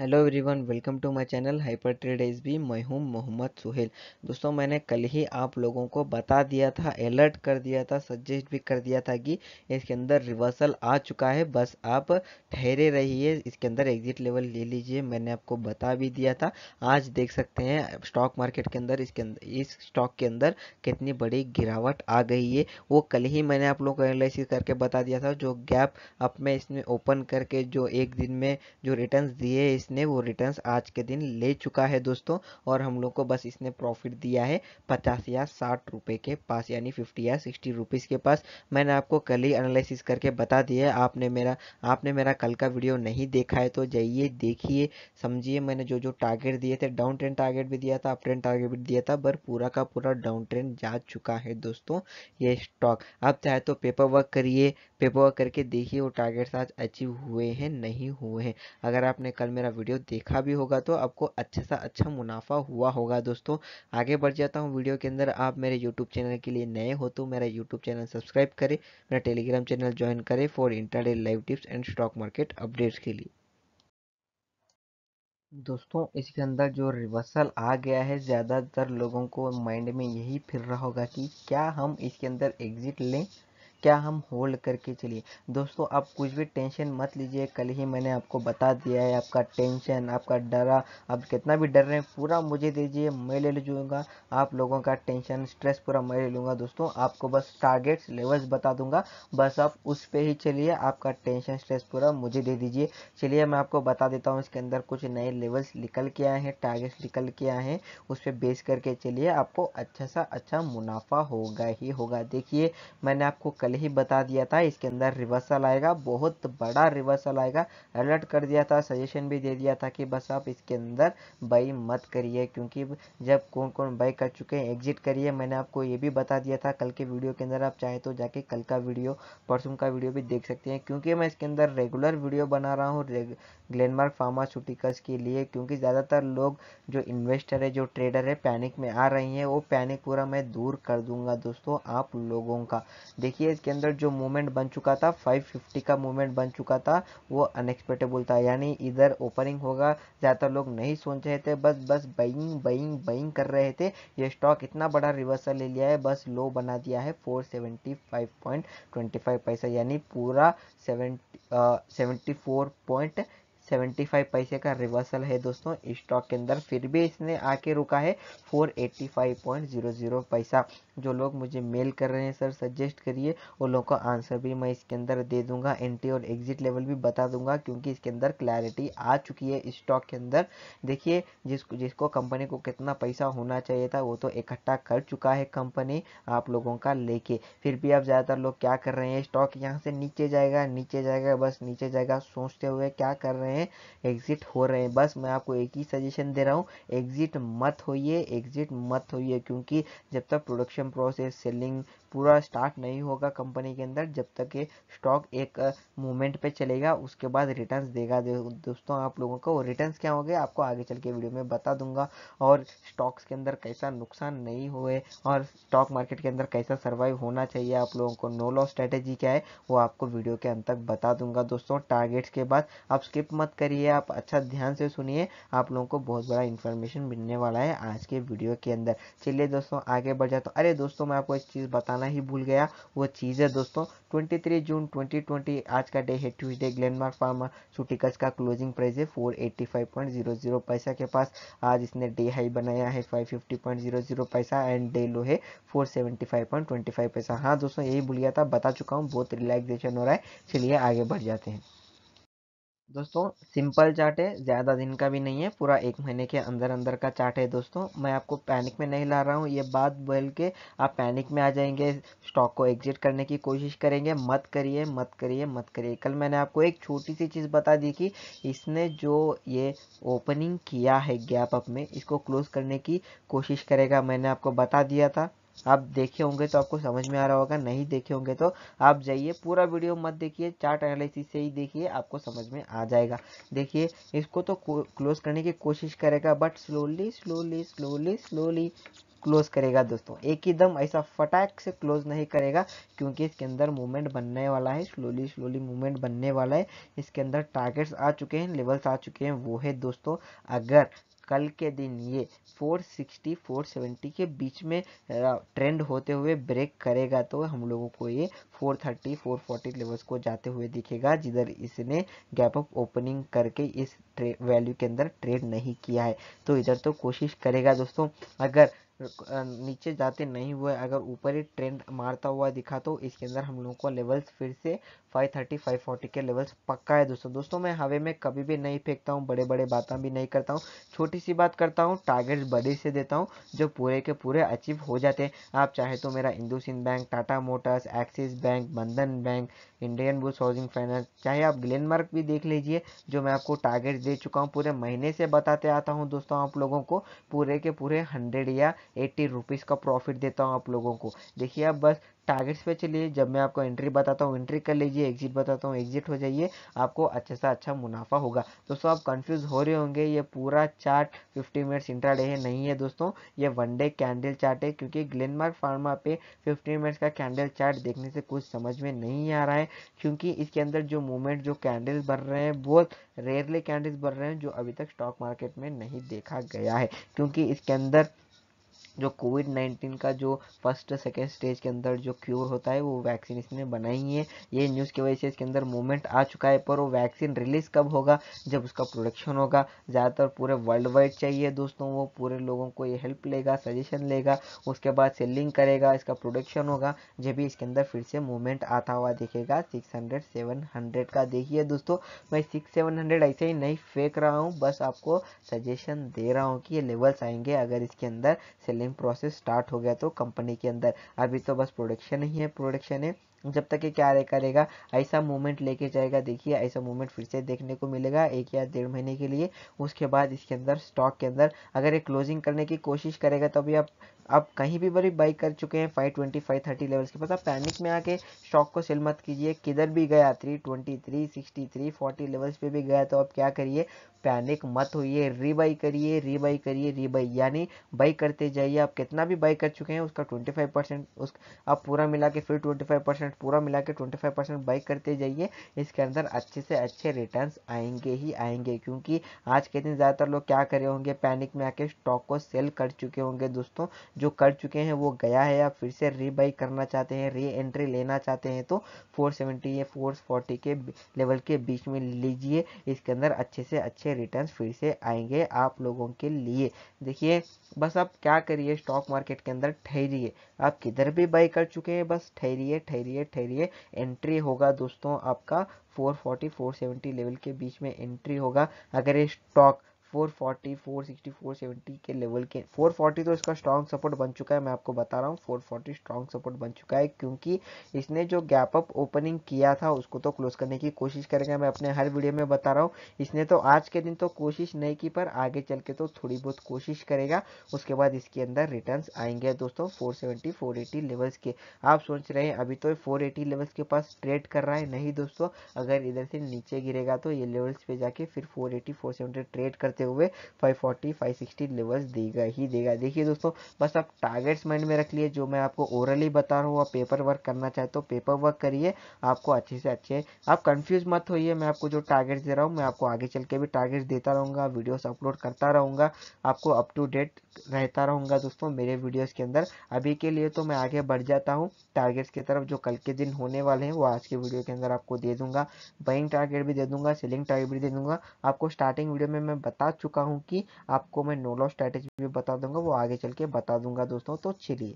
hello everyone welcome to my channel Hyper Trade S B मैं हूँ मोहम्मद सुहेल दोस्तों मैंने कल ही आप लोगों को बता दिया था अलर्ट कर दिया था सजेस्ट भी कर दिया था कि इसके अंदर रिवर्सल आ चुका है बस आप ठहरे रहिए इसके अंदर एग्जिट लेवल ले लीजिए मैंने आपको बता भी दिया था आज देख सकते हैं स्टॉक मार्केट के अंदर इसके अंदर इस स्टॉक के अंदर कितनी बड़ी गिरावट आ गई है वो कल ही मैंने आप लोगों को एनालिसिस करके बता दिया था जो गैप अप में इसमें ओपन करके जो एक दिन में जो रिटर्न दिए इस इसने वो रिटर्न्स आज के दिन ले चुका है दोस्तों और हम लोग को बस इसने प्रॉफिट दिया है पचास या साठ रुपये के पास यानी फिफ्टी या सिक्सटी रुपीज़ के पास मैंने आपको कल ही एनालिसिस करके बता दिया आपने मेरा आपने मेरा कल का वीडियो नहीं देखा है तो जाइए देखिए समझिए मैंने जो जो टारगेट दिए थे डाउन ट्रेंड टारगेट भी दिया था अप ट्रेंड टारगेट भी दिया था पर पूरा का पूरा डाउन ट्रेंड जा चुका है दोस्तों ये स्टॉक आप चाहे तो पेपर वर्क करिए पेपर वर्क करके देखिए वो टारगेट्स आज अचीव हुए हैं नहीं हुए हैं अगर आपने कल मेरा वीडियो देखा भी होगा तो आपको अच्छा सा अच्छा मुनाफा हुआ होगा दोस्तों आगे बढ़ जाता हूँ वीडियो के अंदर आप मेरे यूट्यूब चैनल के लिए नए हो तो मेरा यूट्यूब चैनल सब्सक्राइब करें मेरा टेलीग्राम चैनल ज्वाइन करें for intraday live tips and stock market updates के लिए दोस्तों इसके अंदर जो रिवर्सल आ गया है ज़्यादातर लोगों को माइंड में यही फिर रहा होगा कि क्या हम इसके अंदर एग्जिट लें क्या हम होल्ड करके चलिए दोस्तों आप कुछ भी टेंशन मत लीजिए कल ही मैंने आपको बता दिया है आपका टेंशन आपका डरा आप कितना भी डर रहे हैं पूरा मुझे दीजिए मैं ले लूँगा आप लोगों का टेंशन स्ट्रेस पूरा मैं ले लूँगा दोस्तों आपको बस टारगेट्स लेवल्स बता दूंगा बस आप उस पर ही चलिए आपका टेंशन स्ट्रेस पूरा मुझे दे दीजिए चलिए मैं आपको बता देता हूँ इसके अंदर कुछ नए लेवल्स निकल के आए हैं टारगेट्स निकल के आए हैं उस पर बेस करके चलिए आपको अच्छा सा अच्छा मुनाफा होगा ही होगा देखिए मैंने आपको कल ही बता दिया था इसके अंदर रिवर्सल आएगा बहुत बड़ा रिवर्सल आएगा अलर्ट कर दिया था सजेशन भी दे दिया था कि बस आप इसके अंदर बाई मत करिए क्योंकि जब कौन कौन बाई कर चुके हैं एग्जिट करिए मैंने आपको ये भी बता दिया था कल के वीडियो के अंदर आप चाहे तो जाके कल का वीडियो परसों का वीडियो भी देख सकते हैं क्योंकि मैं इसके अंदर रेगुलर वीडियो बना रहा हूँ ग्लेनमार्क फार्मास्यूटिकल्स के लिए क्योंकि ज़्यादातर लोग जो इन्वेस्टर है जो ट्रेडर है पैनिक में आ रही हैं वो पैनिक पूरा मैं दूर कर दूंगा दोस्तों आप लोगों का देखिए के अंदर जो मूवमेंट बन चुका था 550 का मूवमेंट बन चुका था वो अनएक्सपेक्टेबल था यानी इधर ओपनिंग होगा ज़्यादातर लोग नहीं सोच रहे थे बस बस बइंग बइंग बइंग कर रहे थे ये स्टॉक इतना बड़ा रिवर्सल ले लिया है बस लो बना दिया है 475.25 पैसा यानी पूरा सेवेंटी सेवेंटी uh, 75 पैसे का रिवर्सल है दोस्तों स्टॉक के अंदर फिर भी इसने आके रुका है 485.00 पैसा जो लोग मुझे मेल कर रहे हैं सर सजेस्ट करिए उन लोगों का आंसर भी मैं इसके अंदर दे दूंगा एंट्री और एग्जिट लेवल भी बता दूंगा क्योंकि इसके अंदर क्लैरिटी आ चुकी है स्टॉक के अंदर देखिए जिसको जिसको कंपनी को कितना पैसा होना चाहिए था वो तो इकट्ठा कर चुका है कंपनी आप लोगों का लेके फिर भी अब ज़्यादातर लोग क्या कर रहे हैं स्टॉक यहाँ से नीचे जाएगा नीचे जाएगा बस नीचे जाएगा सोचते हुए क्या कर रहे हैं हैं एग्जिट हो रहे हैं बस मैं आपको एक ही सजेशन दे रहा हूँ एग्जिट मत होइए एग्जिट मत होइए क्योंकि जब तक प्रोडक्शन प्रोसेस सेलिंग पूरा स्टार्ट नहीं होगा कंपनी के अंदर जब तक ये स्टॉक एक मूवमेंट पे चलेगा उसके बाद रिटर्न्स देगा दोस्तों आप लोगों को रिटर्न्स क्या होंगे आपको आगे चल के वीडियो में बता दूंगा और स्टॉक्स के अंदर कैसा नुकसान नहीं हुए और स्टॉक मार्केट के अंदर कैसा सर्वाइव होना चाहिए आप लोगों को नो लॉस स्ट्रेटेजी क्या है वो आपको वीडियो के अंत तक बता दूंगा दोस्तों टारगेट्स के बाद आप स्किप मत करिए आप अच्छा ध्यान से सुनिए आप लोगों को बहुत बड़ा इन्फॉर्मेशन मिलने वाला है आज के वीडियो के अंदर चलिए दोस्तों आगे बढ़ जाता अरे दोस्तों मैं आपको एक चीज़ बताना बताना ही भूल गया वो चीज़ है दोस्तों 23 जून 2020 आज का डे है ट्यूजडे ग्लेनमार्क फार्मा सूटिकस का क्लोजिंग प्राइस है 485.00 पैसा के पास आज इसने डे हाई बनाया है 550.00 पैसा एंड डे लो है 475.25 पैसा हाँ दोस्तों यही भूल गया था बता चुका हूँ बहुत रिलैक्सेशन हो रहा है चलिए आगे बढ़ जाते हैं दोस्तों सिंपल चार्ट है ज़्यादा दिन का भी नहीं है पूरा एक महीने के अंदर अंदर का चार्ट है दोस्तों मैं आपको पैनिक में नहीं ला रहा हूँ ये बात बोल के आप पैनिक में आ जाएंगे स्टॉक को एग्जिट करने की कोशिश करेंगे मत करिए मत करिए मत करिए कल मैंने आपको एक छोटी सी चीज़ बता दी कि इसने जो ये ओपनिंग किया है गैप अप में इसको क्लोज करने की कोशिश करेगा मैंने आपको बता दिया था आप देखे होंगे तो आपको समझ में आ रहा होगा नहीं देखे होंगे तो आप जाइए पूरा वीडियो मत देखिए चार्ट एनालिसिस से ही देखिए आपको समझ में आ जाएगा देखिए इसको तो क्लोज करने की कोशिश करेगा but slowly slowly slowly slowly close करेगा दोस्तों एक ही दम ऐसा फटाक से क्लोज नहीं करेगा क्योंकि इसके अंदर मूवमेंट बनने वाला है स्लोली स्लोली मूवमेंट बनने वाला है इसके अंदर टारगेट्स आ चुके हैं लेवल्स आ चुके हैं वो है दोस्तों अगर कल के दिन ये 460 470 के बीच में ट्रेंड होते हुए ब्रेक करेगा तो हम लोगों को ये 430 440 लेवल्स को जाते हुए दिखेगा जिधर इसने गैप अप ओपनिंग करके इस वैल्यू के अंदर ट्रेड नहीं किया है तो इधर तो कोशिश करेगा दोस्तों अगर नीचे जाते नहीं हुए अगर ऊपर ही ट्रेंड मारता हुआ दिखा तो इसके अंदर हम लोगों को लेवल्स फिर से 530 540 के लेवल्स पक्का है दोस्तों दोस्तों मैं हवे में कभी भी नहीं फेंकता हूँ बड़े बड़े बात भी नहीं करता हूँ छोटी सी बात करता हूँ टारगेट्स बड़े से देता हूँ जो पूरे के पूरे अचीव हो जाते हैं आप चाहे तो मेरा इंदू bank Tata Motors Axis bank Bandhan bank Indian bulls housing finance चाहे आप ग्लेनमार्क भी देख लीजिए जो मैं आपको टारगेट दे चुका हूँ पूरे महीने से बताते आता हूँ दोस्तों आप लोगों को पूरे के पूरे हंड्रेड या एट्टी रुपीज़ का प्रॉफिट देता हूँ आप लोगों को देखिए आप बस टारगेट्स पे चलिए जब मैं आपको एंट्री बताता हूँ एंट्री कर लीजिए एग्जिट बताता हूँ एग्जिट हो जाइए आपको अच्छे से अच्छा मुनाफा होगा दोस्तों आप कन्फ्यूज हो रहे होंगे ये पूरा चार्ट फिफ्टी मिनट्स इंट्राडे है नहीं है दोस्तों ये वन डे कैंडल चार्ट है क्योंकि ग्लेनमार्क फार्मा पे फिफ्टी मिनट्स का कैंडल चार्ट देखने से कुछ समझ में नहीं आ रहा है क्योंकि इसके अंदर जो मूवमेंट जो कैंडल्स बन रहे हैं बहुत रेयरली कैंडल्स बन रहे हैं जो अभी तक स्टॉक मार्केट में नहीं देखा गया है क्योंकि इसके अंदर जो कोविड नाइन्टीन का जो फर्स्ट सेकेंड स्टेज के अंदर जो क्योर होता है वो वैक्सीन इसने बनाई है ये न्यूज़ की वजह से इसके अंदर मूवमेंट आ चुका है पर वो वैक्सीन रिलीज़ कब होगा जब उसका प्रोडक्शन होगा ज़्यादातर पूरे वर्ल्ड वाइड चाहिए दोस्तों वो पूरे लोगों को ये हेल्प लेगा सजेशन लेगा उसके बाद सेलिंग करेगा इसका प्रोडक्शन होगा जब भी इसके अंदर फिर से मूवमेंट आता हुआ दिखेगा सिक्स हंड्रेड सेवन हंड्रेड का देखिए दोस्तों मैं सिक्स सेवन हंड्रेड ऐसे ही नहीं फेंक रहा हूँ बस आपको सजेशन दे रहा हूँ कि ये लेवल्स आएंगे अगर इसके अंदर सेलिंग बिलिंग प्रोसेस स्टार्ट हो गया तो कंपनी के अंदर अभी तो बस प्रोडक्शन ही है प्रोडक्शन है जब तक ये क्या करेगा ऐसा मूवमेंट लेके जाएगा देखिए ऐसा मूवमेंट फिर से देखने को मिलेगा एक या डेढ़ महीने के लिए उसके बाद इसके अंदर स्टॉक के अंदर अगर ये क्लोजिंग करने की कोशिश करेगा तो अभी आप आप कहीं भी बड़ी बाई कर चुके हैं five twenty five thirty levels के पास आप पैनिक में आके स्टॉक को सेल मत कीजिए किधर भी गया three twenty three sixty three forty levels पे भी गया तो आप क्या करिए पैनिक मत होइए रीबाई करिए रीबाई करिए रीबाई यानी बाई करते जाइए आप कितना भी बाई कर चुके हैं उसका ट्वेंटी फाइव परसेंट उस आप पूरा मिला के फिर ट्वेंटी फाइव परसेंट पूरा मिला के ट्वेंटी फाइव परसेंट बाई करते जाइए इसके अंदर अच्छे से अच्छे रिटर्न्स आएंगे ही आएंगे क्योंकि आज के दिन ज़्यादातर लोग क्या करे होंगे पैनिक में आके स्टॉक को सेल कर चुके होंगे दोस्तों जो कर चुके हैं वो गया है या फिर से रीबाई करना चाहते हैं री एंट्री लेना चाहते हैं तो 470 या 440 के लेवल के बीच में लीजिए इसके अंदर अच्छे से अच्छे रिटर्न फिर से आएंगे आप लोगों के लिए देखिए बस आप क्या करिए स्टॉक मार्केट के अंदर ठहरिए आप किधर भी बाई कर चुके हैं बस ठहरिए ठहरिए ठहरिए एंट्री होगा दोस्तों आपका 440 470 लेवल के बीच में एंट्री होगा अगर ये स्टॉक 440, 460, 470 के लेवल के 440 तो इसका स्ट्रॉन्ग सपोर्ट बन चुका है मैं आपको बता रहा हूँ 440 स्ट्रॉन्ग सपोर्ट बन चुका है क्योंकि इसने जो गैप अप ओपनिंग किया था उसको तो क्लोज करने की कोशिश करेगा मैं अपने हर वीडियो में बता रहा हूँ इसने तो आज के दिन तो कोशिश नहीं की पर आगे चल के तो थोड़ी बहुत कोशिश करेगा उसके बाद इसके अंदर रिटर्न आएंगे दोस्तों फोर सेवेंटी लेवल्स के आप सोच रहे हैं अभी तो फोर लेवल्स के पास ट्रेड कर रहा है नहीं दोस्तों अगर इधर से नीचे गिरेगा तो ये लेवल्स पे जाके फिर फोर एटी ट्रेड करते करते हुए 540 560 लेवल्स देगा ही देगा देखिए दोस्तों बस आप टारगेट्स माइंड में रख लिए जो मैं आपको ओरली बता रहा हूँ आप पेपर वर्क करना चाहते हो पेपर वर्क करिए आपको अच्छे से अच्छे आप कन्फ्यूज मत होइए मैं आपको जो टारगेट्स दे रहा हूँ मैं आपको आगे चल के भी टारगेट्स देता रहूँगा वीडियोज अपलोड करता रहूँगा आपको अप टू डेट रहता रहूँगा दोस्तों मेरे वीडियोज़ के अंदर अभी के लिए तो मैं आगे बढ़ जाता हूँ टारगेट्स की तरफ जो कल के दिन होने वाले हैं वो आज के वीडियो के अंदर आपको दे दूंगा बाइंग टारगेट भी दे दूंगा सेलिंग टारगेट भी दे दूंगा आपको स्टार्टिंग वीडियो में मैं बता बता चुका हूँ कि आपको मैं नो लॉस स्ट्रैटेजी भी बता दूंगा वो आगे चल के बता दूंगा दोस्तों तो चलिए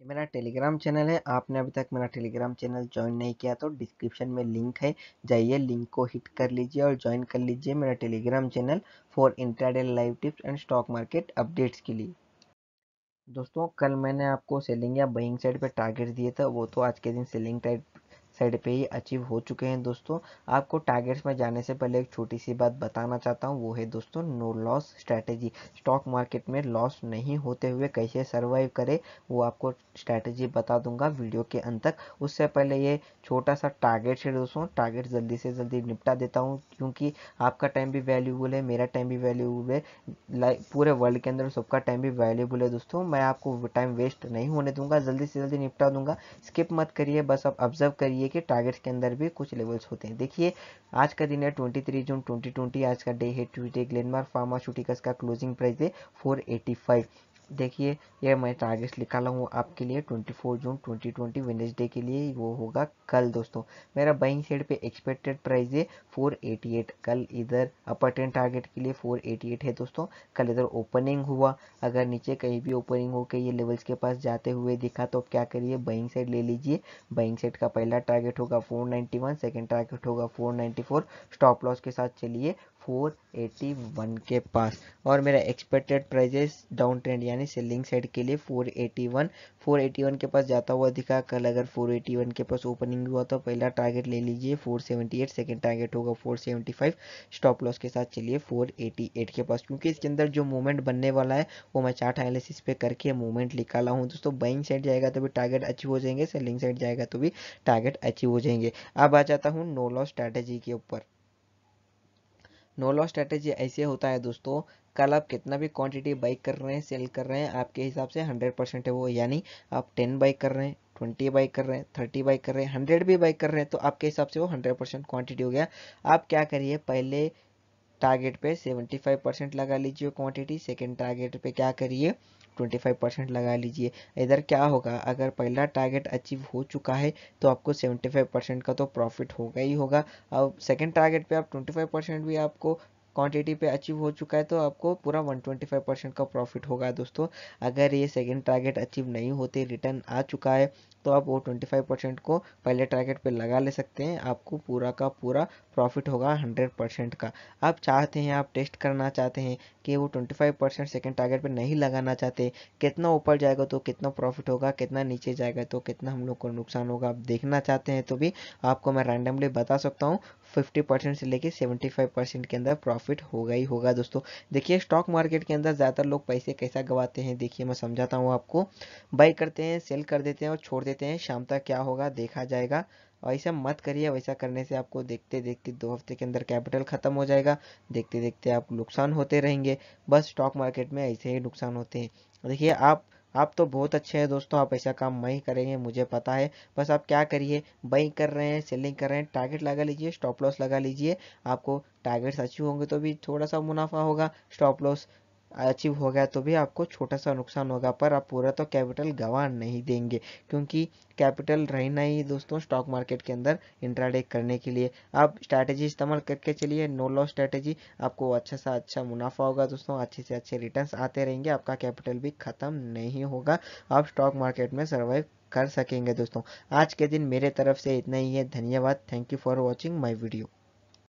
ये मेरा टेलीग्राम चैनल है आपने अभी तक मेरा टेलीग्राम चैनल ज्वाइन नहीं किया तो डिस्क्रिप्शन में लिंक है जाइए लिंक को हिट कर लीजिए और ज्वाइन कर लीजिए मेरा Telegram channel for intraday live tips and stock market updates के लिए दोस्तों कल मैंने आपको सेलिंग या बइंग साइड पे टारगेट्स दिए थे वो तो आज के दिन सेलिंग टाइड साइड पे ही अचीव हो चुके हैं दोस्तों आपको टारगेट्स में जाने से पहले एक छोटी सी बात बताना चाहता हूँ वो है दोस्तों no loss strategy stock market में लॉस नहीं होते हुए कैसे सर्वाइव करें वो आपको स्ट्रैटेजी बता दूंगा वीडियो के अंत तक उससे पहले ये छोटा सा टारगेट है दोस्तों टारगेट जल्दी से जल्दी निपटा देता हूँ क्योंकि आपका टाइम भी वैल्यूबल है मेरा टाइम भी वैल्यूबल है पूरे वर्ल्ड के अंदर सबका टाइम भी वैल्यूबल है दोस्तों मैं आपको टाइम वेस्ट नहीं होने दूंगा जल्दी से जल्दी निपटा दूंगा स्किप मत करिए बस आप ऑब्जर्व करिए चाहिए कि टारगेट्स के अंदर भी कुछ लेवल्स होते हैं देखिए आज का दिन है 23 जून 2020 आज का डे है ट्यूजडे ग्लेनमार्क फार्मास्यूटिकल्स का क्लोजिंग प्राइस है 485 देखिए यह मैं टारगेट्स लिखा हूँ आपके लिए 24 जून 2020 ट्वेंटी के लिए वो होगा कल दोस्तों मेरा बाइंग साइड पे एक्सपेक्टेड प्राइस है 488 कल इधर अपर टेन टारगेट के लिए 488 है दोस्तों कल इधर ओपनिंग हुआ अगर नीचे कहीं भी ओपनिंग होकर ये लेवल्स के पास जाते हुए दिखा तो क्या करिए बाइंग साइड ले लीजिए बाइंग साइड का पहला टारगेट होगा फोर नाइन्टी टारगेट होगा फोर स्टॉप लॉस के साथ चलिए 481 के पास और मेरा एक्सपेक्टेड प्राइजेस डाउन ट्रेंड यानी सेलिंग साइड के लिए 481 481 के पास जाता हुआ दिखा कल अगर 481 के पास ओपनिंग हुआ तो पहला टारगेट ले लीजिए 478 सेकेंड टारगेट होगा 475 स्टॉप लॉस के साथ चलिए 488 के पास क्योंकि इसके अंदर जो मूवमेंट बनने वाला है वो मैं चार्ट एनालिसिस पे करके मूवमेंट निकाला हूँ दोस्तों बाइंग साइड जाएगा तो भी टारगेट अचीव हो जाएंगे सेलिंग साइड जाएगा तो भी टारगेट अचीव हो जाएंगे अब आ जाता हूँ नो लॉस स्ट्रैटेजी के ऊपर नो लॉस स्ट्रेटेजी ऐसे होता है दोस्तों कल आप कितना भी क्वांटिटी बाइक कर रहे हैं सेल कर रहे हैं आपके हिसाब से हंड्रेड परसेंट है वो यानी आप टेन बाइक कर रहे हैं ट्वेंटी बाइक कर रहे हैं थर्टी बाइक कर रहे हैं हंड्रेड भी बाइक कर रहे हैं तो आपके हिसाब से वो हंड्रेड परसेंट क्वान्टिटी हो गया आप क्या करिए पहले टारगेट पे सेवेंटी फाइव परसेंट लगा लीजिए क्वांटिटी सेकेंड टारगेट पे क्या करिए ट्वेंटी फाइव परसेंट लगा लीजिए इधर क्या होगा अगर पहला टारगेट अचीव हो चुका है तो आपको सेवेंटी फाइव परसेंट का तो प्रॉफिट होगा ही होगा अब सेकेंड टारगेट पे आप ट्वेंटी फाइव परसेंट भी आपको क्वांटिटी पे अचीव हो चुका है तो आपको पूरा 125 परसेंट का प्रॉफिट होगा दोस्तों अगर ये सेकेंड टारगेट अचीव नहीं होते रिटर्न आ चुका है तो आप वो 25 परसेंट को पहले टारगेट पे लगा ले सकते हैं आपको पूरा का पूरा प्रॉफिट होगा 100 परसेंट का आप चाहते हैं आप टेस्ट करना चाहते हैं कि वो 25 परसेंट सेकेंड टारगेट पे नहीं लगाना चाहते कितना ऊपर जाएगा तो कितना प्रॉफिट होगा कितना नीचे जाएगा तो कितना हम लोग को नुकसान होगा आप देखना चाहते हैं तो भी आपको मैं रैंडमली बता सकता हूँ फिफ्टी परसेंट से लेके सेवेंटी फाइव परसेंट के अंदर प्रॉफिट होगा ही होगा दोस्तों देखिए स्टॉक मार्केट के अंदर ज़्यादातर लोग पैसे कैसा गवाते हैं देखिए मैं समझाता हूँ आपको बाई करते हैं सेल कर देते हैं और छोड़ देते हैं शाम तक क्या होगा देखा जाएगा वैसा मत करिए वैसा करने से आपको देखते देखते दो हफ्ते के अंदर कैपिटल ख़त्म हो जाएगा देखते देखते आप नुकसान होते रहेंगे बस स्टॉक मार्केट में ऐसे ही नुकसान होते हैं देखिए आप आप तो बहुत अच्छे हैं दोस्तों आप ऐसा काम नहीं करेंगे मुझे पता है बस आप क्या करिए बाइंग कर रहे हैं सेलिंग कर रहे हैं टारगेट लगा लीजिए स्टॉप लॉस लगा लीजिए आपको टारगेट्स अच्छे होंगे तो भी थोड़ा सा मुनाफा होगा स्टॉप लॉस अचीव हो गया तो भी आपको छोटा सा नुकसान होगा पर आप पूरा तो कैपिटल गंवा नहीं देंगे क्योंकि कैपिटल रहना ही दोस्तों स्टॉक मार्केट के अंदर इंट्राडे करने के लिए आप स्ट्रैटेजी इस्तेमाल करके चलिए नो लॉस स्ट्रैटेजी आपको अच्छा सा अच्छा मुनाफा होगा दोस्तों अच्छे से अच्छे रिटर्न आते रहेंगे आपका कैपिटल भी ख़त्म नहीं होगा आप स्टॉक मार्केट में सर्वाइव कर सकेंगे दोस्तों आज के दिन मेरे तरफ से इतना ही है धन्यवाद thank you for watching my video